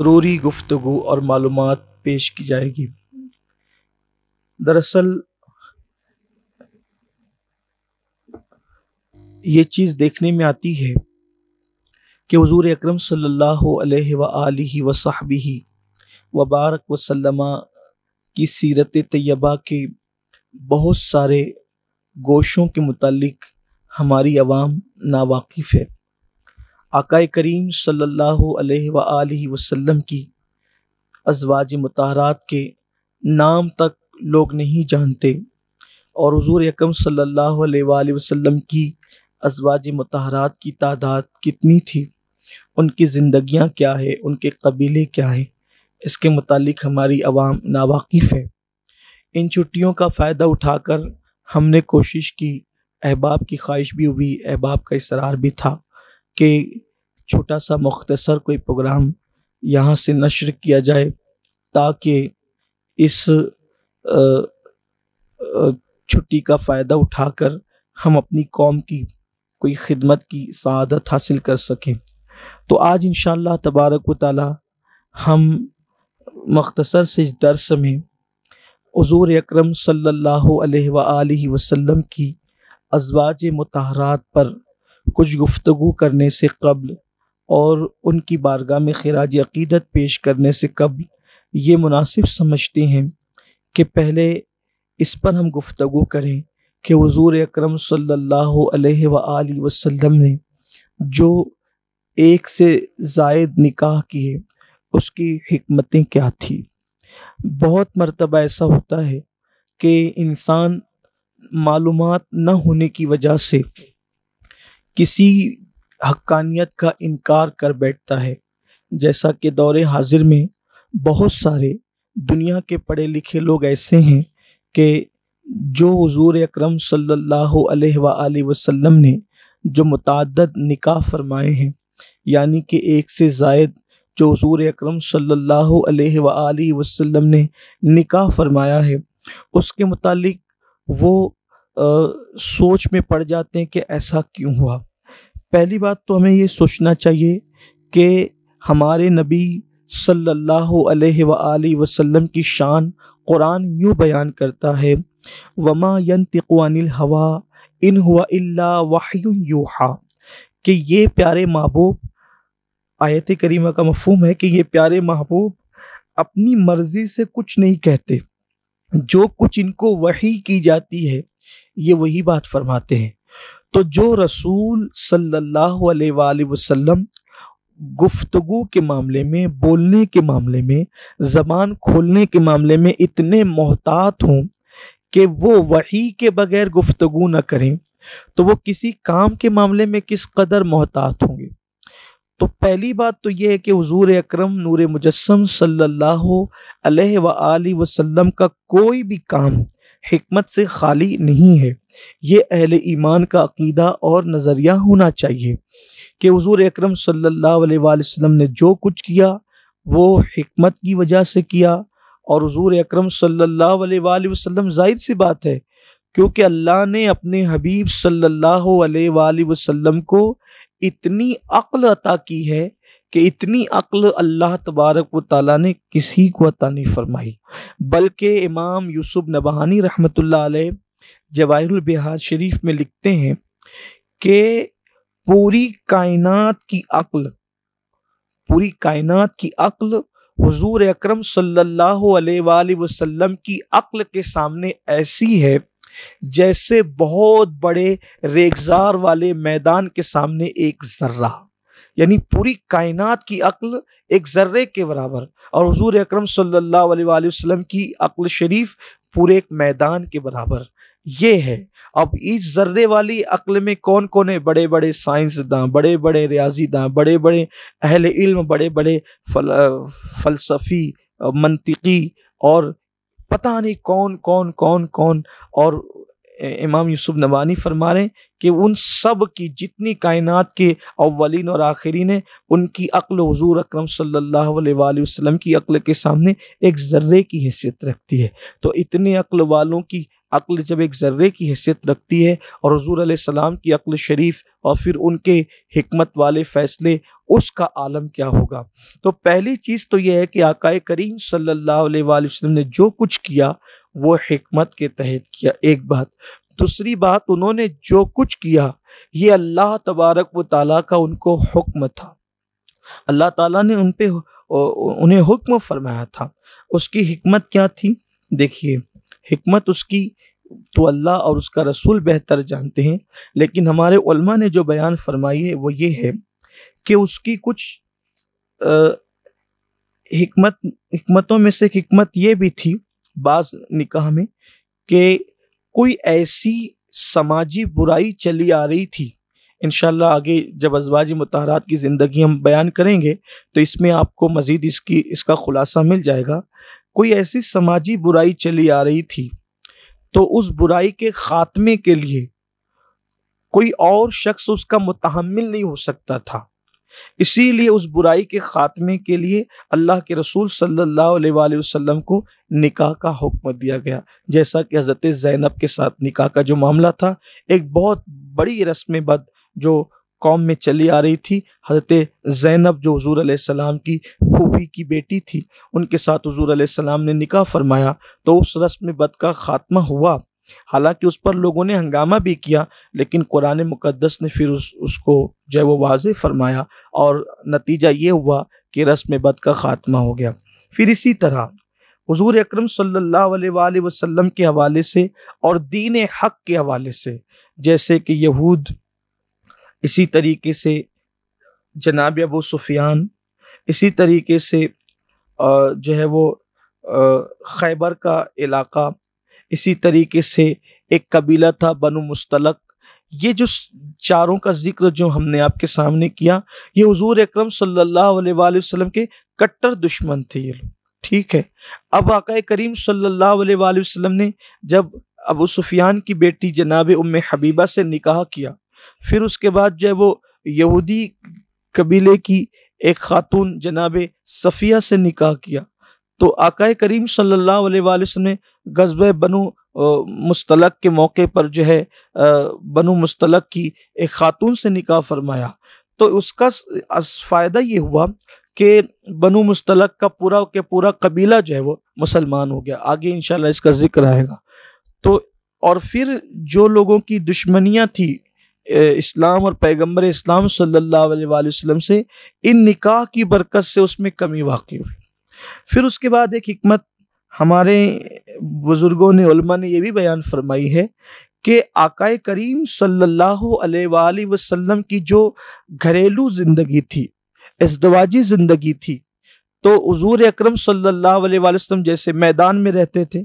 ज़रूरी गुफ्तु और मालूम पेश की जाएगी दरअसल ये चीज़ देखने में आती है कि हजूर अक्रम सल्लल्लाहु अलैहि वबारक वसलम की सीरत तयबा के बहुत सारे गोशों के मुतलक हमारी आवाम नावाकिफ़ है आकाए करीम सल्लल्लाहु अलैहि वसल्लम की अजवाज मतहरात के नाम तक लोग नहीं जानते और हजूर यकम सल्लल्लाहु अलैहि वसल्लम की अजवाज मतहरात की तादाद कितनी थी उनकी ज़िंदगियाँ क्या है उनके कबीले क्या हैं इसके मतलब हमारी आवाम नावाकिफ़ है इन छुट्टियों का फ़ायदा उठाकर हमने कोशिश की अहबाब की ख्वाहिश भी हुई अहबाब का इसरार भी था कि छोटा सा मुख्तसर कोई प्रोग्राम यहाँ से नशर किया जाए ताकि इस छुट्टी का फ़ायदा उठाकर हम अपनी कौम की कोई खिदमत की सदत हासिल कर सकें तो आज इन तबारक वाली हम मख्तसर से इस दरस में हजूर अक्रम सल्ला वसम की अजवाज मतहरात पर कुछ गुफ्तु करने से कबल और उनकी बारगाह में खराज अकीदत पेश करने से कबल ये मुनासिब समझते हैं कि पहले इस पर हम गुफ्तु करें कि हजूर अक्रम सम ने जो एक से जायद निकाह किए उसकी हमतें क्या थी बहुत मरतबा ऐसा होता है कि इंसान मालूम न होने की वजह से किसी हक्कानियत का इनकार कर बैठता है जैसा कि दौरे हाजिर में बहुत सारे दुनिया के पढ़े लिखे लोग ऐसे हैं कि जो हजूर अक्रम सल्ला वसम ने जो मुतद निका फरमाए हैं यानी कि एक से जायद जो हजूर अक्रम सल्ला वसम ने निका फरमाया है उसके मुतालिक वो सोच में पड़ जाते हैं कि ऐसा क्यों हुआ पहली बात तो हमें ये सोचना चाहिए कि हमारे नबी सल्लल्लाहु अलैहि वसल्लम की शान कुरान यूँ बयान करता है वमा यंतिकुआनिल हवा इन हुआ इल्ला कि ये प्यारे महबूब आयत करीमा का मफहम है कि ये प्यारे महबूब अपनी मर्ज़ी से कुछ नहीं कहते जो कुछ इनको वही की जाती है ये वही बात फरमाते हैं तो जो रसूल सल्लल्लाहु अलैहि वसल्लम गुफ्तगु के मामले में बोलने के मामले में ज़बान खोलने के मामले में इतने मोहतात हों कि वो वही के बगैर गुफ्तगु न करें तो वो किसी काम के मामले में किस कदर मोहतात होंगे तो पहली बात तो यह है कि हजूर अक्रम नूर मुजस्म सल्लल्लाहु अलैहि वसल्लम का कोई भी काम हमत से खाली नहीं है ये अहल ईमान का अकीदा और नज़रिया होना चाहिए कि हजूर अक्रम सम ने जो कुछ किया वो हमत की वजह से किया और हजूर अक्रम सम ज़ाहिर सी बात है क्योंकि अल्लाह ने अपने हबीब सल्ला वसम को इतनी अक्ल अता की है कि इतनी अक्ल अल्लाह तबारक व ताली ने किसी को अता नहीं फरमाई बल्कि इमाम यूसुफ नबहानी रहमत जवाहिरुल बिहार शरीफ में लिखते हैं कि पूरी कायनात की अक्ल पूरी कायनात की अक्ल हुजूर अकरम सल्लल्लाहु अलैहि वसल्लम की अक्ल के सामने ऐसी है जैसे बहुत बड़े रेगजार वाले मैदान के सामने एक जर्रा यानी पूरी कायनात की अक्ल एक जर्रे के बराबर और हजूर अक्रम सल्लाम की अक्ल शरीफ पूरे एक मैदान के बराबर ये है अब इस जर्रे वाली अक्ल में कौन कौन है बड़े बड़े साइंसदां बड़े बड़े रियाजीदां बड़े बड़े अहल इल्म बड़े बड़े फल फलसफी मनतिकी और पता नहीं कौन कौन कौन कौन और इमाम यूसुफ नवानी फरमा रहे हैं कि उन सब की जितनी कायनात के अव्वलिन और आखिरी है उनकी अक्ल हजूर अक्रम सल्ला की अक्ल के सामने एक ज़र्रे की हैसियत रखती है तो इतने अक्ल वालों की अक्ल जब एक ज़र्रे की हैसियत रखती है और हजूर आसमाम की अक्ल शरीफ और फिर उनके हमत वाले फ़ैसले उसका आलम क्या होगा तो पहली चीज़ तो यह है कि आकाए करीम सल्ला वसलम ने जो कुछ किया वो हमत के तहत किया एक बात दूसरी बात उन्होंने जो कुछ किया ये अल्लाह तबारक व ताला का उनको हुक्म था अल्लाह ताला ने उन पे उन्हें हुक्म फरमाया था उसकी हिकमत क्या थी देखिए हिकमत उसकी तो अल्लाह और उसका रसूल बेहतर जानते हैं लेकिन हमारे उलमा ने जो बयान फरमाई है वो ये है कि उसकी कुछ हिकमत हिकमतों में से हिकमत ये भी थी बाज निकाह में कि कोई ऐसी समाजी बुराई चली आ रही थी इनशाला आगे जब अजवाजी मतहरात की ज़िंदगी हम बयान करेंगे तो इसमें आपको मज़ीद इसकी इसका ख़ुलासा मिल जाएगा कोई ऐसी समाजी बुराई चली आ रही थी तो उस बुराई के ख़ात्मे के लिए कोई और शख्स उसका मुतहमल नहीं हो सकता था इसीलिए उस बुराई के खात्मे के लिए अल्लाह के रसूल सल्लल्लाहु अलैहि वसल्लम को निकाह का हुक्म दिया गया जैसा कि हज़रत ज़ैनब के साथ निकाह का जो मामला था एक बहुत बड़ी रस्म बद जो कौम में चली आ रही थी हजरत ज़ैनब जो हजूर आसमाम की फूफी की बेटी थी उनके साथ हजूर आसमाम ने निकाह फरमाया तो उस रस्म बद का खात्मा हुआ हालांकि उस पर लोगों ने हंगामा भी किया लेकिन कुरान मुकदस ने फिर उस उसको जो है वो वाज फरमाया और नतीजा ये हुआ कि रस्म बद का ख़ात्मा हो गया फिर इसी तरह हजूर अक्रम सम के हवाले से और दीन हक के हवाले से जैसे कि यहूद इसी तरीके से जनाब अबू सुफियान इसी तरीके से जो है वो खैबर का इलाका इसी तरीके से एक कबीला था बनु मुस्तलक ये जो चारों का जिक्र जो हमने आपके सामने किया ये हजूर अक्रम सल्लाम के कट्टर दुश्मन थे ये लोग ठीक है अब आका करीम सल्लाम ने जब अबू सुफियान की बेटी जनाब उम हबीबा से निकाह किया फिर उसके बाद जो है वो यहूदी कबीले की एक खातून जनाब सफ़िया से निकाह किया तो आकाए करीम सल्लाम ने गजब बनु मुस्तलक के मौके पर जो है बनु मुस्तलक की एक खातून से निकाह फरमाया तो उसका फ़ायदा ये हुआ कि बनु मुस्तलक का पूरा के पूरा कबीला जो है वो मुसलमान हो गया आगे इंशाल्लाह इसका जिक्र आएगा तो और फिर जो लोगों की दुश्मनियाँ थी इस्लाम और पैगम्बर इस्लाम सल्ला वसम से इन निकाह की बरकत से उसमें कमी वाक़ हुई फिर उसके बाद एक हमत हमारे बुज़ुर्गों ने ने यह भी बयान फरमाई है कि आकाए करीम सल्लल्लाहु अलैहि वसल्लम की जो घरेलू ज़िंदगी थी इसदवाजी ज़िंदगी थी तो हजूर अक्रम सम जैसे मैदान में रहते थे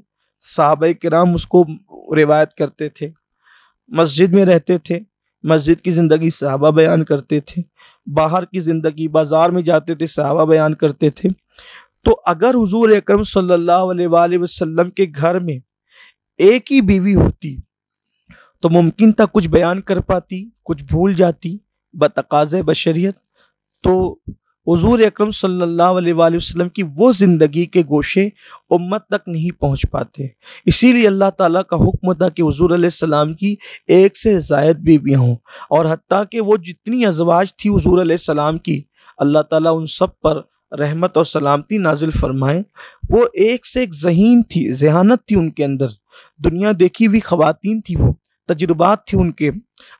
साहब कराम उसको रिवायत करते थे मस्जिद में रहते थे मस्जिद की ज़िंदगी सहाबा बयान करते थे बाहर की ज़िंदगी बाज़ार में जाते थे सहाबा बयान करते थे तो अगर हुजूर अकरम सल्लल्लाहु अलैहि वसल्लम के घर में एक ही बीवी होती तो मुमकिन था कुछ बयान कर पाती कुछ भूल जाती बतकाज़ बशरीत तो हजूर अक्रम वसल्लम की वो ज़िंदगी के गोशे उम्मत तक नहीं पहुंच पाते इसीलिए अल्लाह ताला का हुक्म था कि हजूर सलाम की एक से जायद बीवियाँ हों और हती कि वो जितनी अजवाज थी हजूर सलाम की अल्लाह ताला उन सब पर रहमत और सलामती नाजिल फरमाएं वो एक से एक जहीन थी जहानत थी उनके अंदर दुनिया देखी हुई ख़वातीन थी वो तजुर्बात थी उनके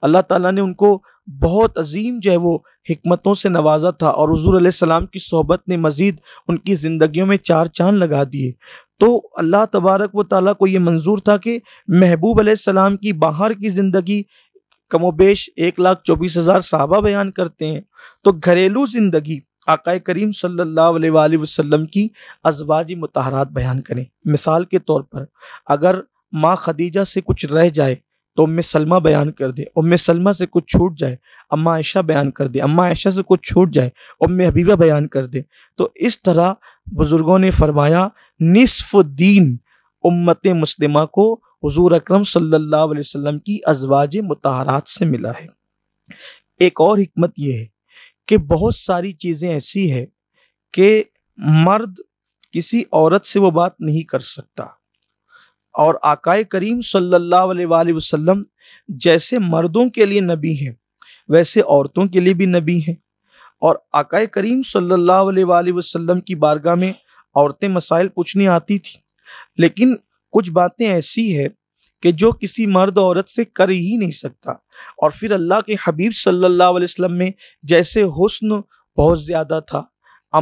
अल्लाह ताला ने उनको बहुत अजीम जो है वो हमतों से नवाजा था और हजूर सलाम की सोहबत ने मज़ीद उनकी ज़िंदगियों में चार चांद लगा दिए तो अल्लाह तबारक व ताली को ये मंजूर था कि महबूब आसमाम की बाहर की ज़िंदगी कमोबेश एक लाख चौबीस हज़ार साहबा बयान करते हैं तो घरेलू ज़िंदगी आकाय करीम सल्ला वसलम की अजवाज मतहरात बयान करें मिसाल के तौर पर अगर माँ खदीजा से कुछ रह जाए तो उम्म सलमा बयान कर दे उम्म सलमा से कुछ छूट जाए अम्मा ऐशा बयान कर दे अम्मा ऐशा से कुछ छूट जाए उम्म हबीबा बयान कर दे तो इस तरह बुज़ुर्गों ने फरमाया निसफ़ दीन उम्मत मुस्लिमा को हजूर अक्रम सल्ला वसम की अजवाज मतहरात से मिला है एक और हमत यह है कि बहुत सारी चीज़ें ऐसी है कि मर्द किसी औरत से वो बात नहीं कर सकता और आकाए करीम सल्लल्लाहु अलैहि वसल्लम जैसे मर्दों के लिए नबी हैं वैसे औरतों के लिए भी नबी हैं और आकाए करीम सल्लल्लाहु अलैहि वसल्लम की बारगाह में औरतें मसाइल पूछने आती थी लेकिन कुछ बातें ऐसी हैं कि जो किसी मर्द औरत से कर ही नहीं सकता और फिर अल्लाह के हबीब सल्लल्लाहु अलैहि वसल्लम में जैसे हुस्न बहुत ज़्यादा था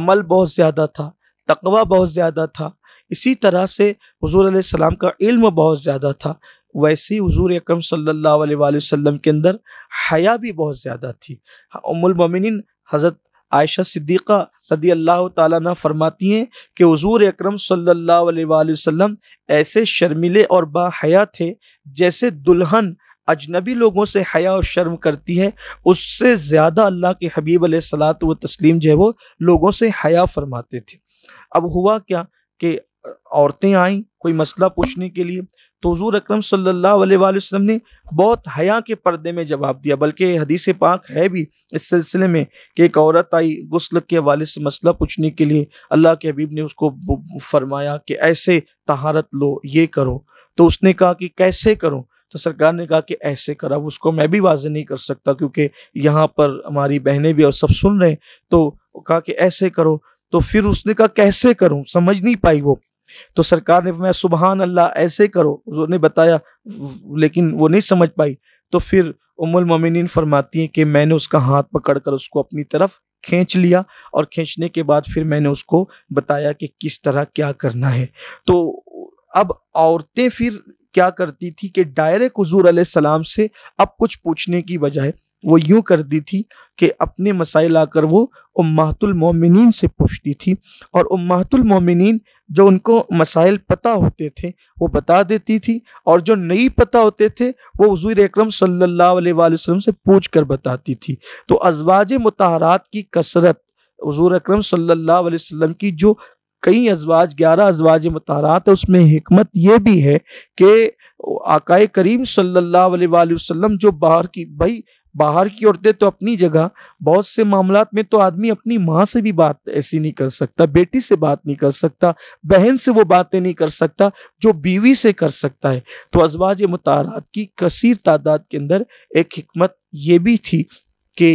अमल बहुत ज़्यादा था तकवा बहुत ज़्यादा था इसी तरह से हजूर सलाम का इल्म बहुत ज़्यादा था वैसे ही हजूर अक्रम सल्ला वसम के अंदर हया भी बहुत ज़्यादा थी हाँ, उमुलमिन हज़रत आयशा सिद्दीक़ा रदी अल्लाह ताला फरमाती हैं कि हजूर अक्रम सल्ला ऐसे शर्मिले और बाहया थे जैसे दुल्हन अजनबी लोगों से हया और शर्म करती है उससे ज़्यादा अल्लाह के हबीब सलात व तस्लीम जो है वो लोगों से हया फरमाते थे अब हुआ क्या कि औरतें आईं कोई मसला पूछने के लिए तो हजूर अक्रम सल्लाम ने बहुत हया के पर्दे में जवाब दिया बल्कि हदीस पाक है भी इस सिलसिले में कि एक औरत आई गसल के हवाले से मसला पूछने के लिए अल्लाह के हबीब ने उसको फरमाया कि ऐसे तहारत लो ये करो तो उसने कहा कि कैसे करो तो सरकार ने कहा कि ऐसे कर अब उसको मैं भी वाजे नहीं कर सकता क्योंकि यहाँ पर हमारी बहनें भी और सब सुन रहे हैं तो कहा कि ऐसे करो तो फिर उसने कहा कैसे करूं समझ नहीं पाई वो तो सरकार ने मैं सुबहान अल्लाह ऐसे करो उसने बताया लेकिन वो नहीं समझ पाई तो फिर उमुल ममिन फरमाती हैं कि मैंने उसका हाथ पकड़ कर उसको अपनी तरफ खींच लिया और खींचने के बाद फिर मैंने उसको बताया कि किस तरह क्या करना है तो अब औरतें फिर क्या करती थी कि डायरेक्ट हजूर सलाम से अब कुछ पूछने की बजाय वो यूँ करती थी कि अपने मसाइल आकर वो उम्मातुल मोमिनीन से पूछती थी और उम्मातुल मोमिनीन जो उनको मसाइल पता होते थे वो बता देती थी और जो नहीं पता होते थे वो हजूर अक्रम वसल्लम से पूछ कर बताती थी तो अजवाज मतहरात की कसरत हजूर अक्रम वसल्लम की जो कई अजवाज ग्यारह अजवाज मतहरात है उसमें हमत यह भी है कि आकाए करीम सल्ला अलैहि जो बाहर की भाई बाहर की औरतें तो अपनी जगह बहुत से मामला में तो आदमी अपनी माँ से भी बात ऐसी नहीं कर सकता बेटी से बात नहीं कर सकता बहन से वो बातें नहीं कर सकता जो बीवी से कर सकता है तो अजवाज मुतारात की कसीर तादाद के अंदर एक हमत ये भी थी कि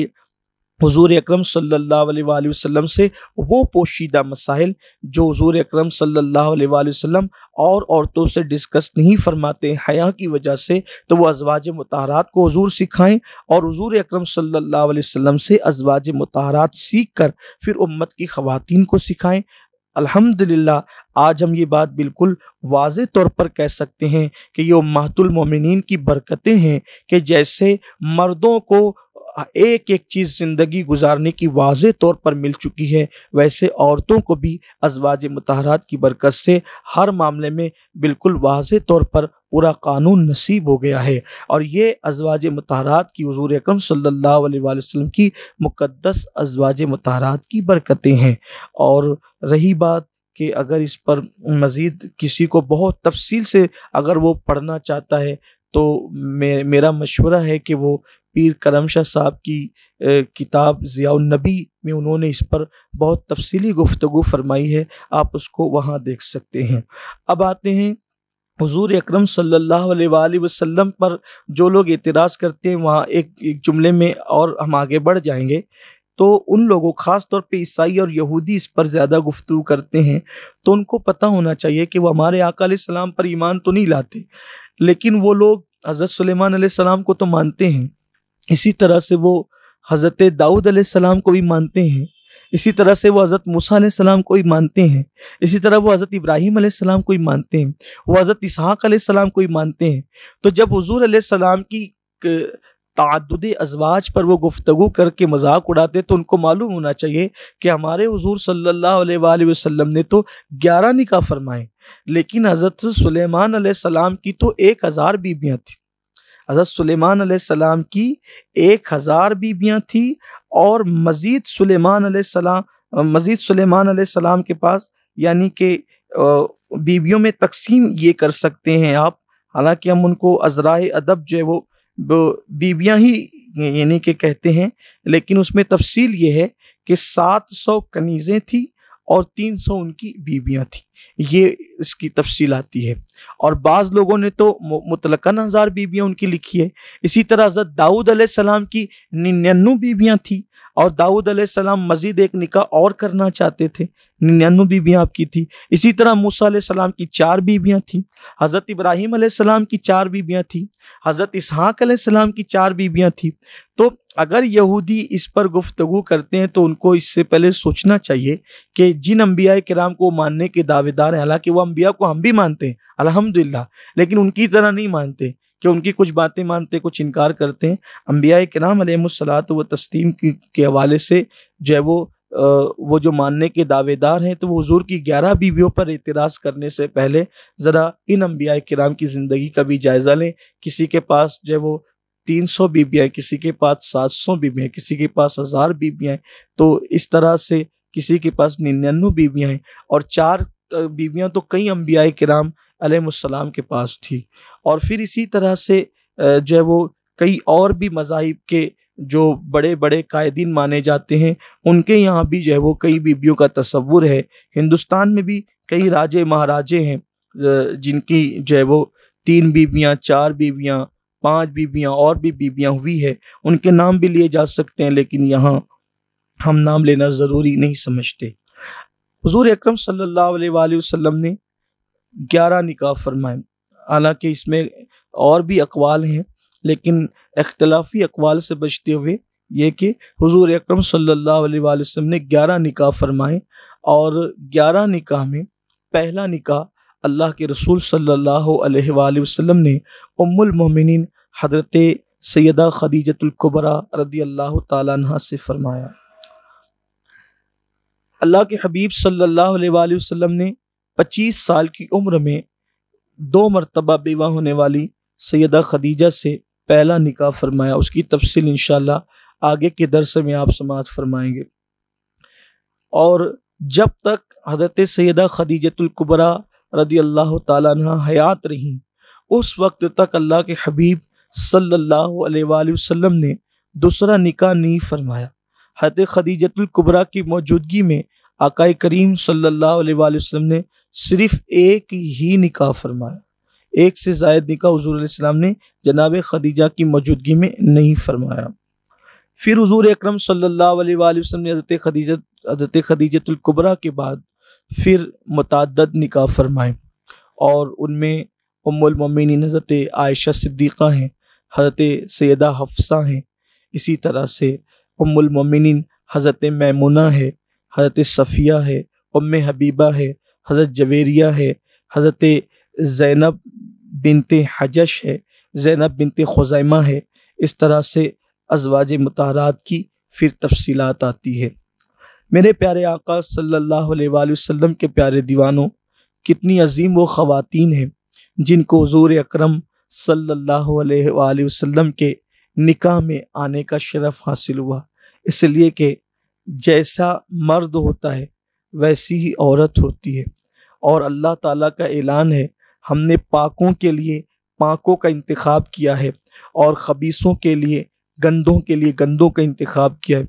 हजूर अक्रम सल्ला वसम से वो पोशीदा मसाइल जो हजूर अक्रम सल्ला वसम और औरतों से डिस्कस नहीं फरमाते हया की वजह से तो वो अजवाज मतहरात को हजूर सिखाएं और हजूर अक्रम सल्ला वसम से अजवाज मतहरात सीख कर फिर उम्मत की खवतिन को सिखाएं अल्हम्दुलिल्लाह आज हम ये बात बिल्कुल वाज तौर पर कह सकते हैं कि ये महतुलमिन की बरकतें हैं कि जैसे मर्दों को एक एक चीज़ ज़िंदगी गुजारने की वाज तौर पर मिल चुकी है वैसे औरतों को भी अजवाज मतहरात की बरकत से हर मामले में बिल्कुल वाज तौर पर पूरा कानून नसीब हो गया है और ये अजवाज मतहरात की हजूर अक्रम सल्लाम की मुक़दस अजवाज मतहरात की बरकतें हैं और रही बात कि अगर इस पर मज़ीद किसी को बहुत तफसील से अगर वो पढ़ना चाहता है तो मे मेरा मशवरा है कि वो पीर करम शाह साहब की किताब ज़ियानबी में उन्होंने इस पर बहुत तफसीली गुफ्तु फरमाई है आप उसको वहाँ देख सकते हैं अब आते हैं हुजूर अकरम सल्लल्लाहु अलैहि वसल्लम पर जो लोग एतराज़ करते हैं वहाँ एक, एक जुमले में और हम आगे बढ़ जाएंगे तो उन लोगों ख़ास तौर पे ईसाई और यहूदी इस पर ज़्यादा गुफ्तु करते हैं तो उनको पता होना चाहिए कि वो हमारे आका सलाम पर ईमान तो नहीं लाते लेकिन वो लोग हज़रत सलेमान सलाम को तो मानते हैं इसी तरह से वो हज़रत दाऊद सलाम को भी मानते हैं इसी तरह से वो हज़रत मूसा सलाम को भी मानते हैं इसी तरह वो हज़रत इब्राहिम सलाम को भी मानते हैं वो हज़रत इसहाक सलाम को भी मानते हैं तो जब हजूर सलाम की तद अजवाज पर वो गुफ्तु करके मजाक उड़ाते तो उनको मालूम होना चाहिए कि हमारे हजूर सल्ला वसम ने तो ग्यारह निका फरमाए लेकिन हज़रत सलेमान सलाम की तो एक हज़ार बीबियाँ थी हज़रत सुलेमान सलाम की एक हज़ार बीबियाँ थी और मज़ीद सुलेमान सलाम मज़ीद सुलेमान सलाम के पास यानी कि बीबियों में तकसीम ये कर सकते हैं आप हालांकि हम उनको अजराए अदब जो है वो बीबियाँ ही यानी कि कहते हैं लेकिन उसमें तफसील ये है कि सात सौ कनीज़ें थी और 300 उनकी बीबियाँ थीं ये इसकी तफसील आती है और बाज़ लोगों ने तो मुतलकन हज़ार बीबियाँ उनकी लिखी है इसी तरह हज़रत दाऊद सलाम की निन्यानवे बीबियाँ थीं और दाऊद सलाम मज़ीद एक निका और करना चाहते थे निन्यानवे बीबियाँ आपकी थी इसी तरह मूसा सलाम की चार बीबियाँ थीं हज़रत इब्राहिम आसमाम की चार बीबियाँ थीं हज़रत इसहाक की चार बीबियाँ थीं तो अगर यहूदी इस पर गुफ्तगु करते हैं तो उनको इससे पहले सोचना चाहिए कि जिन अम्बिया कराम को मानने के दावेदार हैं हालांकि वो अम्बिया को हम भी मानते हैं अलहमदिल्ला लेकिन उनकी तरह नहीं मानते कि उनकी कुछ बातें मानते कुछ इनकार करते हैं अम्बिया कराम अलमसलात व तस्तीम के हवाले से जो है वो वो जो मानने के दावेदार हैं तो वो हजूर की ग्यारह बीवियों पर एतराज़ करने से पहले ज़रा इन अम्बिया कराम की ज़िंदगी का भी जायज़ा लें किसी के पास जो है वो तीन सौ बीबियाँ किसी के पास सात सौ बीबियाँ किसी के पास हजार बीबियाँ तो इस तरह से किसी के पास निन्यानवे बीबियाँ हैं और चार बीबियाँ तो कई अम्बिया कराम अलैहिस्सलाम के पास थी और फिर इसी तरह से जो है वो कई और भी मजाहिब के जो बड़े बड़े कायदीन माने जाते हैं उनके यहाँ भी जो है वो कई बीबियों का तस्वुर है हिंदुस्तान में भी कई राजे महाराजे हैं जिनकी जो है वो तीन बीबियाँ चार बीबियाँ पांच बीबियां और भी बीबियां हुई है उनके नाम भी लिए जा सकते हैं लेकिन यहाँ हम नाम लेना ज़रूरी नहीं समझते हजूर अक्रम वसल्लम ने ग्यारह निकाह फरमाए हालांकि इसमें और भी अकवाल हैं लेकिन अख्तलाफी अकवाल से बचते हुए ये कि हजूर अक्रम वसल्लम ने ग्यारह निकाह फरमाए और ग्यारह निकाह में पहला निकाह अल्लाह के रसूल सल्ला वसम ने उमिन हजरत सैदा खदीजतुल्कुबरा रदी अल्लाह तहा से फरमाया अल्लाह के हबीब सल्ला वसम ने पच्चीस साल की उम्र में दो मरतबा बेवा होने वाली सैदा खदीजा से पहला निका फरमाया उसकी तफसील इन आगे के दरस में आप समाज फरमाएंगे और जब तक हजरत सैदा खदीजतुल्कुबरा रदी अल्लाह तयात रहीं उस वक्त तक अल्लाह के हबीब सल्ला वसम ने दूसरा निका नहीं फरमाया हत खदीजतुल्कुबरा की मौजूदगी में आकाई करीम सल्ला वसम ने सिर्फ एक ही निका फरमाया एक से जायद निका हजूर ने जनाब खदीजा की मौजूदगी में नहीं फरमाया फिर हजूर अक्रम सल्ला वसम ने हजरत खदीजत हजरत खदीजतुल्कुबरा के बाद फिर मतद निकाह फरमाएं और उनमें उमिन हज़रत आयशा सिद्दीक़ा हैं हज़रत सैदा हफ्सा हैं इसी तरह से उमिन हज़रत मैमुना है हज़रत सफ़िया है उम हबीबा है हज़रत जवेरिया है हज़रत ज़ैनब बिनत हजश है ज़ैनब बिनत खुजैमा है इस तरह से अजवाज मतारात की फिर तफसीत आती है मेरे प्यारे आका सल्लल्लाहु अलैहि वसल्लम के प्यारे दीवानों कितनी अजीम वो ख़वातीन हैं जिनको हजूर अक्रम सल्ला वसम के निका में आने का शरफ हासिल हुआ इसलिए कि जैसा मर्द होता है वैसी ही औरत होती है और अल्लाह ताला का ऐलान है हमने पाकों के लिए पाकों का इंतखब किया है और खबीसों के लिए गंदों के लिए गंदों का इंतखब किया है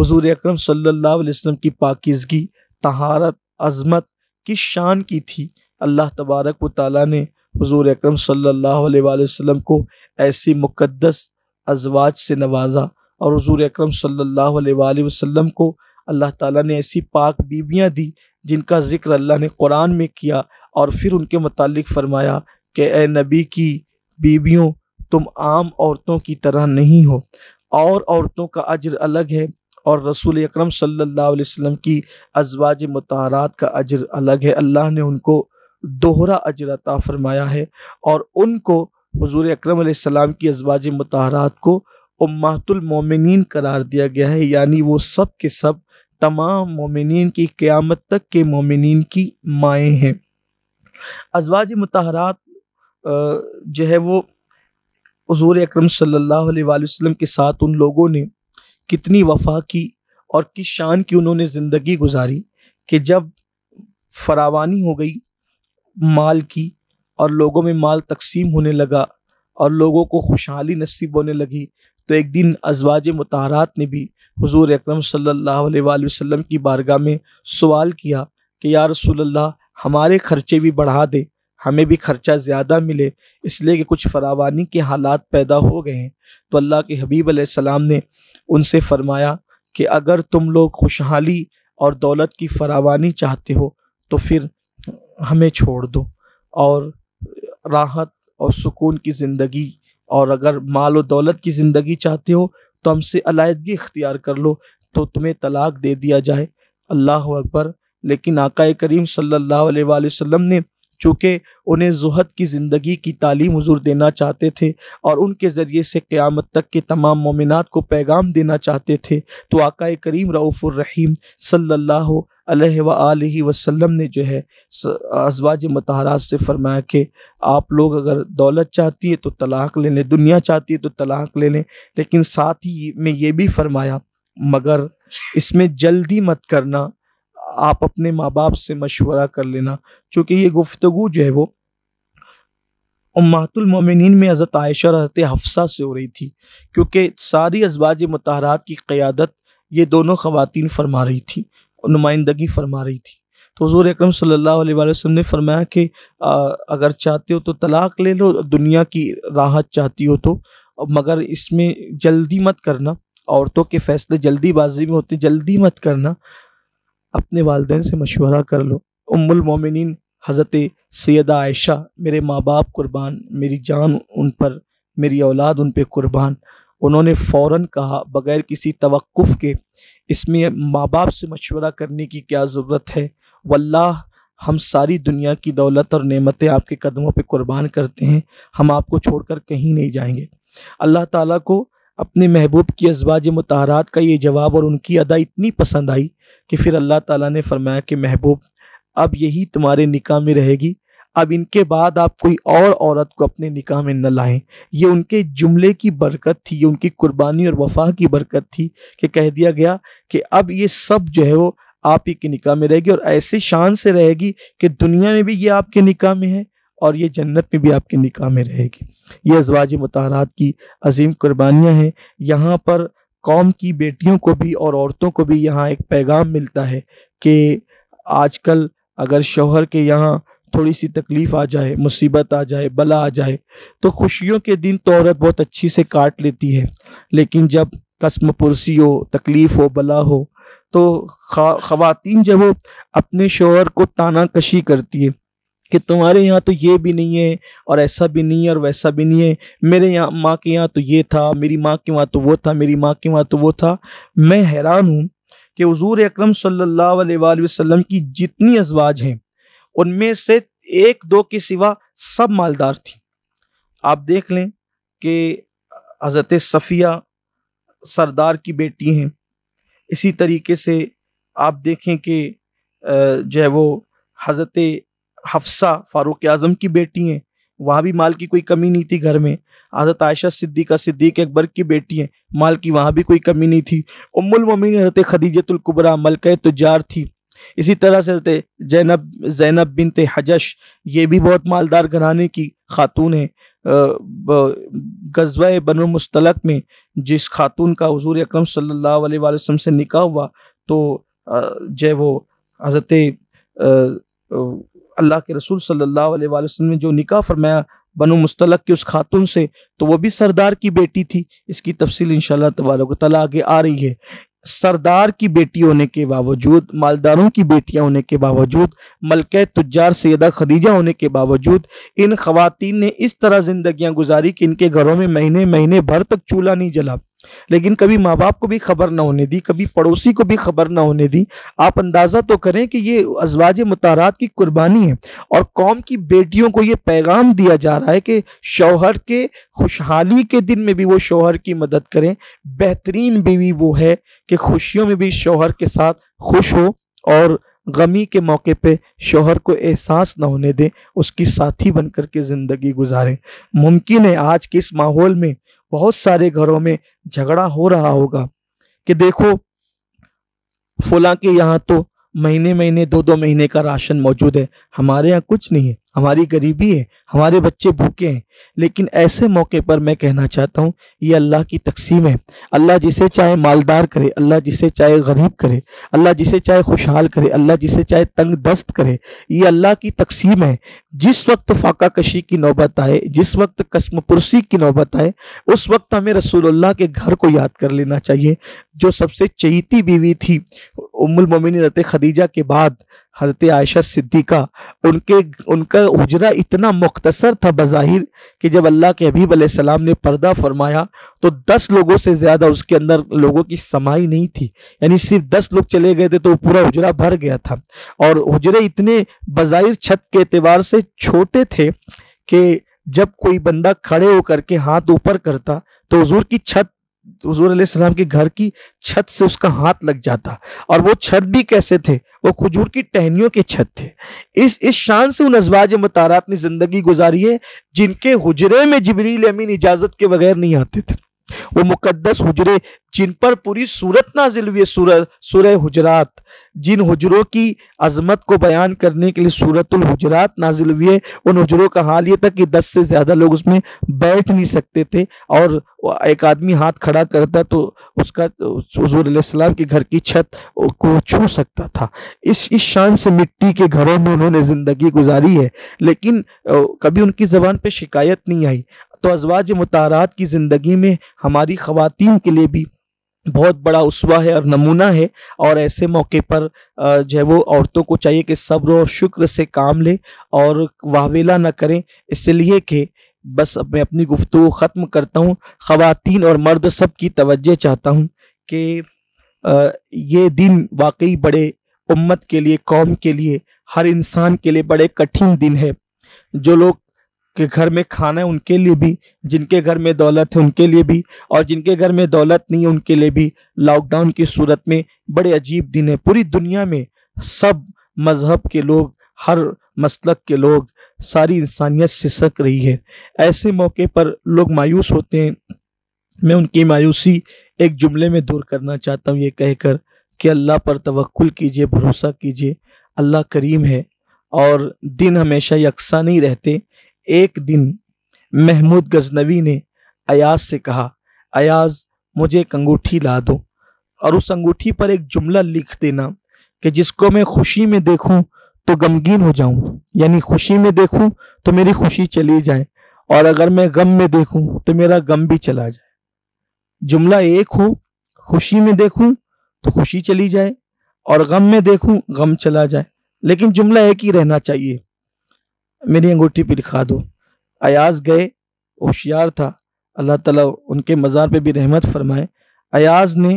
हजूर अक्रम सल्लाम की पाकिजगी तहारत अजमत की शान की थी अल्लाह तबारक व ताली ने हजूर अक्रम सल्लाम को ऐसी मुकदस अजवाज से नवाजा और हजूर अक्रम सल्लाम को अल्लाह ताला ने ऐसी पाक बीबियाँ दी जिनका ज़िक्र अल्लाह ने कुरान में किया और फिर उनके मतलब फरमाया कि ए नबी की बीबियों तुम आम औरतों की तरह नहीं हो और औरतों का अजर अलग है और रसूल अक्रम सल्लल्लाहु अलैहि वसल्लम की अजवाज मतारात का अजर अलग है अल्लाह ने उनको दोहरा अजर अता फरमाया है और उनको हजूर अक्रम की अजवाज मतारात को उम्मातुलमोमिन करार दिया गया है यानी वो सब के सब तमाम मोमिन की क़्यामत तक के मोमिन की माएँ हैं अजवाज मतहरात जो है वो हजूर अक्रम वसल्लम के साथ उन लोगों ने कितनी वफा की और किस शान की उन्होंने ज़िंदगी गुजारी कि जब फरावानी हो गई माल की और लोगों में माल तकसीम होने लगा और लोगों को खुशहाली नसीब होने लगी तो एक दिन अजवाज मतारात ने भी हजूर अकरम सल्ला अलैहि की बारगाह में सवाल किया कि यार रसोल्ला हमारे खर्चे भी बढ़ा दे हमें भी खर्चा ज़्यादा मिले इसलिए कि कुछ फरावानी के हालात पैदा हो गए हैं तो अल्लाह के हबीब सलाम ने उनसे फरमाया कि अगर तुम लोग खुशहाली और दौलत की फरावानी चाहते हो तो फिर हमें छोड़ दो और राहत और सुकून की ज़िंदगी और अगर माल और दौलत की ज़िंदगी चाहते हो तो हमसे अलायदगी इख्तियार कर लो तो तुम्हें तलाक दे दिया जाए अल्लाह अकबर लेकिन आकाए करीम सल्लल्लाहु अलैहि वसल्लम ने चूँकि उन्हें जहद की ज़िंदगी की तालीम हजूर देना चाहते थे और उनके ज़रिए से क़्यामत तक के तमाम ममिनत को पैगाम देना चाहते थे तो आका करीम रऊफ़ुररहीम सल्ला वसम ने जो है अजवाज मतहराज से फरमाया कि आप लोग अगर दौलत चाहती है तो तलाक़ ले लें दुनिया चाहती है तो तलाक़ ले लें लेकिन साथ ही में ये भी फरमाया मगर इसमें जल्दी मत करना आप अपने माँ बाप से मशवरा कर लेना चूँकि ये गुफ्तगु जो है वो उम्मातुलमिन में हज़रत आयशा हज़रत हफ्सा से हो रही थी क्योंकि सारी अजबाज मतहरात की क़्यादत ये दोनों ख़वातीन फरमा रही थी और नुमाइंदगी फरमा रही थी तो हजूर अक्रम सल्लल्लाहु वसम ने फरमाया कि अगर चाहते हो तो तलाक़ ले लो दुनिया की राहत चाहती हो तो मगर इसमें जल्दी मत करना औरतों के फैसले जल्दीबाजी में होते जल्दी मत करना अपने वालदेन से मशवरा कर लो मोमिन हज़रत सैदा आयशा मेरे माँ बाप कुर्बान मेरी जान उन पर मेरी औलाद उन पर कुर्बान उन्होंने फ़ौर कहा बग़ैर किसी तवक़ के इसमें माँ बाप से मशवरा करने की क्या ज़रूरत है वल्ला हम सारी दुनिया की दौलत और नमतें आपके कदमों पर कुर्बान करते हैं हम आपको छोड़ कर कहीं नहीं जाएंगे अल्लाह ताली को अपने महबूब की अजवाज मतहरात का ये जवाब और उनकी अदा इतनी पसंद आई कि फिर अल्लाह ताला ने फरमाया कि महबूब अब यही तुम्हारे निकाह में रहेगी अब इनके बाद आप कोई और औरत को अपने निकाह में न लाएं ये उनके जुमले की बरकत थी ये उनकी कुर्बानी और वफा की बरकत थी कि कह दिया गया कि अब ये सब जो है वो आप ही के निकाह में रहेगी और ऐसे शान से रहेगी कि दुनिया में भी ये आपके निकाह में है और ये जन्नत में भी आपके निकाह में रहेगी ये अजवाज मतहरात की अजीम कुर्बानियाँ हैं यहाँ पर कौम की बेटियों को भी और औरतों को भी यहाँ एक पैगाम मिलता है कि आजकल अगर शोहर के यहाँ थोड़ी सी तकलीफ आ जाए मुसीबत आ जाए बला आ जाए तो खुशियों के दिन तो औरत बहुत अच्छी से काट लेती है लेकिन जब कसम पुरसी हो तकलीफ़ हो बला हो तो खा, ख़वात जब वो अपने शोहर को ताना कशी करती है कि तुम्हारे यहाँ तो ये भी नहीं है और ऐसा भी नहीं है और वैसा भी नहीं है मेरे यहाँ माँ के यहाँ तो ये था मेरी माँ के वहाँ तो वो था मेरी माँ के वहाँ तो वो था मैं हैरान हूँ कि हजूर अक्रम वसम की जितनी अजवाज हैं उनमें से एक दो के सिवा सब मालदार थी आप देख लें कि हज़रत सफ़िया सरदार की बेटी हैं इसी तरीके से आप देखें कि जो है वो हज़रत हफ्सा फारूक आजम की बेटी हैं वहाँ भी माल की कोई कमी नहीं थी घर में हज़रत आयशा सिद्दीका सिद्दीक अकबर की बेटी हैं माल की वहाँ भी कोई कमी नहीं थी उम्मुल ममिन हजरत खदीजतुल्कुबरा मलक तुजार थी इसी तरह से हजरत जैनब जैनब बिन हजश ये भी बहुत मालदार घराने की खातून है गजवा बन मुस्तलक में जिस खातून का हजूर अक्रम सल्ला से निका हुआ तो जो वो हजरत अल्लाह के रसूल सल्लल्लाहु अलैहि वसल्लम ने जो निकाह फरमाया बनु मुस्तलक की उस खातून से तो वो भी सरदार की बेटी थी इसकी तफसील इन को तला आगे आ रही है सरदार की बेटी होने के बावजूद मालदारों की बेटियां होने के बावजूद मलके तुजार सैदा खदीजा होने के बावजूद इन खातन ने इस तरह जिंदगियां गुजारी कि इनके घरों में महीने महीने भर तक चूल्हा नहीं जला लेकिन कभी माँ बाप को भी खबर ना होने दी कभी पड़ोसी को भी खबर ना होने दी आप अंदाज़ा तो करें कि ये अजवाज मतारात की कुर्बानी है और कौम की बेटियों को ये पैगाम दिया जा रहा है कि शौहर के खुशहाली के दिन में भी वो शौहर की मदद करें बेहतरीन बीवी वो है कि खुशियों में भी शौहर के साथ खुश हो और गमी के मौके पे शोहर को एहसास ना होने दें उसकी साथी बनकर के ज़िंदगी गुजारें मुमकिन है आज के इस माहौल में बहुत सारे घरों में झगड़ा हो रहा होगा कि देखो फुला के यहाँ तो महीने महीने दो दो महीने का राशन मौजूद है हमारे यहाँ कुछ नहीं है हमारी गरीबी है हमारे बच्चे भूखे हैं लेकिन ऐसे मौके पर मैं कहना चाहता हूँ ये अल्लाह की तकसीम है अल्लाह जिसे चाहे मालदार करे अल्लाह जिसे चाहे गरीब करे अल्लाह जिसे चाहे खुशहाल करे अल्लाह जिसे चाहे तंग दस्त करे ये अल्लाह की तकसीम है जिस वक्त फाका कशी की नौबत आए जिस वक्त कसम पुरसी की नौबत आए उस वक्त हमें रसूलुल्लाह के घर को याद कर लेना चाहिए जो सबसे चहीती बीवी थी उम्मुल मोमिन रत खदीजा के बाद हजरत आयशा सिद्दीका उनके उनका उजरा इतना मुख्तसर था बज़ाहिर कि जब अल्लाह के हबीब सलाम ने पर्दा फरमाया तो दस लोगों से ज़्यादा उसके अंदर लोगों की समाई नहीं थी यानी सिर्फ दस लोग चले गए थे तो पूरा उजरा भर गया था और उजरे इतने बज़ाहिर छत के एतबार से छोटे थे कि जब कोई बंदा खड़े होकर के हाथ ऊपर करता तो हजूर की छत तो हजूर तो सलाम के घर की छत से उसका हाथ लग जाता और वो छत भी कैसे थे वो खजूर की टहनियों के छत थे इस इस शान से उन अजवाज मतारात ने जिंदगी गुजारी है जिनके हुजरे में जबरील अमीन इजाजत के बगैर नहीं आते थे वो मुकद्दस हुजरे जिन पर पूरी सूरत नाजिल हुई सूरत सूरह हुजरात जिन हुजरों की अजमत को बयान करने के लिए सूरतुल हुजरात नाजिल हुई है उन हुजरों का हाल ये था कि दस से ज़्यादा लोग उसमें बैठ नहीं सकते थे और एक आदमी हाथ खड़ा करता तो उसका हजूर के घर की छत को छू सकता था इस इस शान से मिट्टी के घरों में उन्होंने ज़िंदगी गुजारी है लेकिन कभी उनकी ज़बान पर शिकायत नहीं आई तो अजवाज मतारात की ज़िंदगी में हमारी खातन के लिए भी बहुत बड़ा उसवा है और नमूना है और ऐसे मौके पर जो है वो औरतों को चाहिए कि सब्र और शुक्र से काम लें और वाहवेला ना करें इसलिए कि बस अब मैं अपनी गुफ्तु ख़त्म करता हूँ ख़वान और मर्द सब की तवज्जो चाहता हूँ कि ये दिन वाकई बड़े उम्मत के लिए कौम के लिए हर इंसान के लिए बड़े कठिन दिन है जो लोग के घर में खाना है उनके लिए भी जिनके घर में दौलत है उनके लिए भी और जिनके घर में दौलत नहीं है उनके लिए भी लॉकडाउन की सूरत में बड़े अजीब दिन है पूरी दुनिया में सब मजहब के लोग हर मसलक के लोग सारी इंसानियत सिसक रही है ऐसे मौके पर लोग मायूस होते हैं मैं उनकी मायूसी एक जुमले में दूर करना चाहता हूँ ये कहकर कि अल्लाह पर तवक्ल कीजिए भरोसा कीजिए अल्लाह करीम है और दिन हमेशा यकसा नहीं रहते एक दिन महमूद गजनवी ने अयाज से कहा अयाज मुझे एक अंगूठी ला दो और उस अंगूठी पर एक जुमला लिख देना कि जिसको मैं खुशी में देखूं तो गमगीन हो जाऊं यानी खुशी में देखूं तो मेरी खुशी चली जाए और अगर मैं गम में देखूं तो मेरा गम भी चला जाए जुमला एक हो खुशी में देखूं तो खुशी चली जाए और गम में देखूं गम चला जाए लेकिन जुमला एक ही रहना चाहिए मेरी अंगूठी पर लिखा दो अयाज गए होशियार था अल्लाह ताला उनके मज़ार पे भी रहमत फरमाए अयाज ने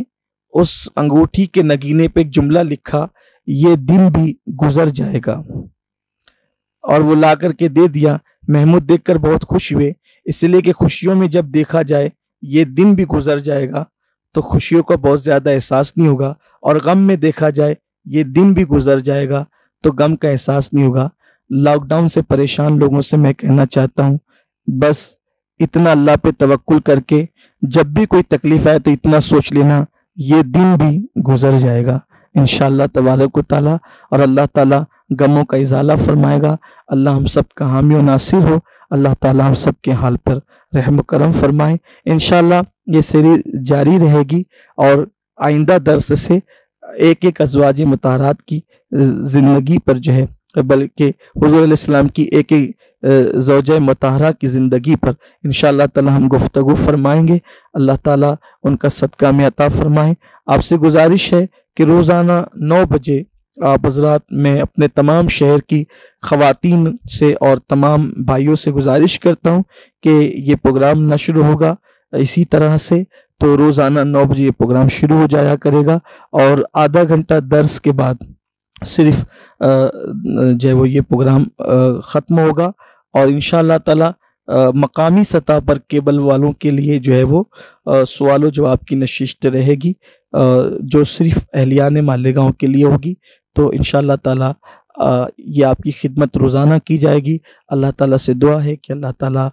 उस अंगूठी के नगीने पे एक जुमला लिखा ये दिन भी गुजर जाएगा और वो ला करके दे दिया महमूद देखकर बहुत खुश हुए इसलिए कि खुशियों में जब देखा जाए ये दिन भी गुजर जाएगा तो खुशियों का बहुत ज़्यादा एहसास नहीं होगा और गम में देखा जाए ये दिन भी गुजर जाएगा तो गम का एहसास नहीं होगा लॉकडाउन से परेशान लोगों से मैं कहना चाहता हूँ बस इतना अल्लाह पे तवक्कुल करके जब भी कोई तकलीफ आए तो इतना सोच लेना ये दिन भी गुजर जाएगा इन तबारक ताला और अल्लाह ताला गमों का इजाला फरमाएगा अल्लाह हम सब का हामी और नासिर हो अल्लाह ताला हम सब के हाल पर रहम करम फरमाए इन ये सीरीज जारी रहेगी और आइंदा दर्स से एक एक अजवाज मतारात की ज़िंदगी पर जो है बल्कि हजूर की एक एक जोज मतहरा की ज़िंदगी पर इन ताला हम गुफ्तु फरमाएंगे अल्लाह ताला उनका सदका में अता फरमाएँ आपसे गुजारिश है कि रोज़ाना नौ बजे आप हजरात में अपने तमाम शहर की खातन से और तमाम भाइयों से गुजारिश करता हूँ कि ये प्रोग्राम ना शुरू होगा इसी तरह से तो रोज़ाना नौ बजे ये प्रोग्राम शुरू हो जाया करेगा और आधा घंटा दर्स के बाद सिर्फ जो है वो ये प्रोग्राम ख़त्म होगा और इन ताला मकामी सतह पर केबल वालों के लिए जो है वो सवाल जवाब की नशिस्त रहेगी जो सिर्फ अहलियान मालेगांव के लिए होगी तो इन ताला ये आपकी खिदमत रोज़ाना की जाएगी अल्लाह ताला से दुआ है कि अल्लाह ताला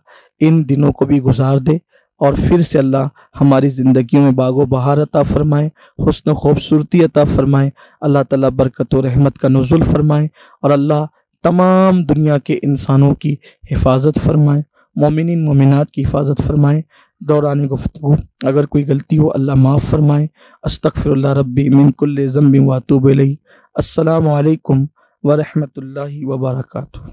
इन दिनों को भी गुजार दे और फिर से अल्लाह हमारी ज़िंदगियों में बागो बहार अता फ़रमाएँ हसन खूबसूरती अता फ़रमाएँ अल्लाह ताला बरकत और रहमत का नज़ुल फ़रमाएँ और अल्लाह तमाम दुनिया के इंसानों की हिफाजत फरमाएँ मोमिन मोमिनत की हिफाजत फरमाएँ दौरान गुफ्तु अगर कोई गलती हो अल्लाह माफ़ फरमाएँ अस्तफ़िर रबी मिनकुल्ल ज़म्बी वातुबल अल्लाम वरहमल वर्का